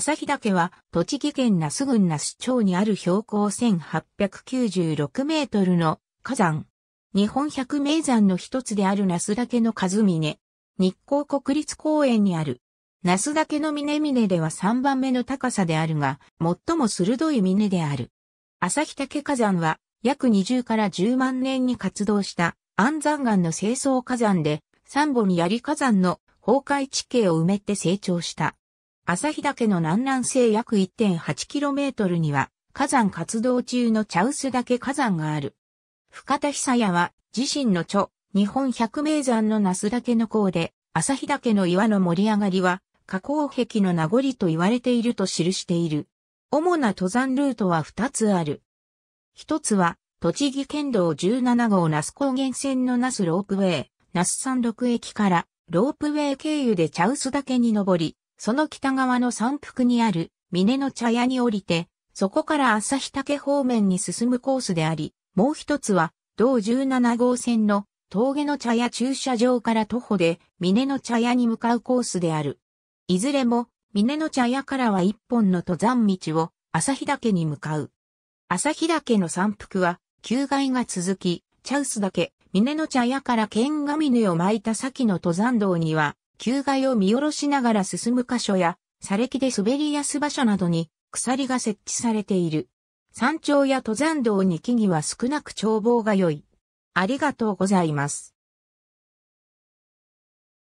日岳は栃木県那須郡那須町にある標高1896メートルの火山。日本百名山の一つである那須岳の数峰。日光国立公園にある。那須岳の峰々では3番目の高さであるが、最も鋭い峰である。日岳火山は約20から10万年に活動した安山岩の清掃火山で、三本槍火山の崩壊地形を埋めて成長した。朝日岳の南南西約 1.8km には火山活動中の茶臼岳火山がある。深田久也は自身の著、日本百名山の那須岳の項で、朝日岳の岩の盛り上がりは、火口壁の名残と言われていると記している。主な登山ルートは2つある。1つは、栃木県道17号那須高原線の那須ロープウェイ、那須山麓駅から、ロープウェイ経由で茶臼岳に登り、その北側の山腹にある峰の茶屋に降りて、そこから旭岳方面に進むコースであり、もう一つは、同17号線の峠の茶屋駐車場から徒歩で峰の茶屋に向かうコースである。いずれも、峰の茶屋からは一本の登山道を旭岳に向かう。旭岳の山腹は、旧街が続き、茶臼岳、峰の茶屋から剣ヶ峰を巻いた先の登山道には、旧街を見下ろしながら進む箇所や、砂礫で滑りやす場所などに鎖が設置されている。山頂や登山道に木々は少なく眺望が良い。ありがとうございます。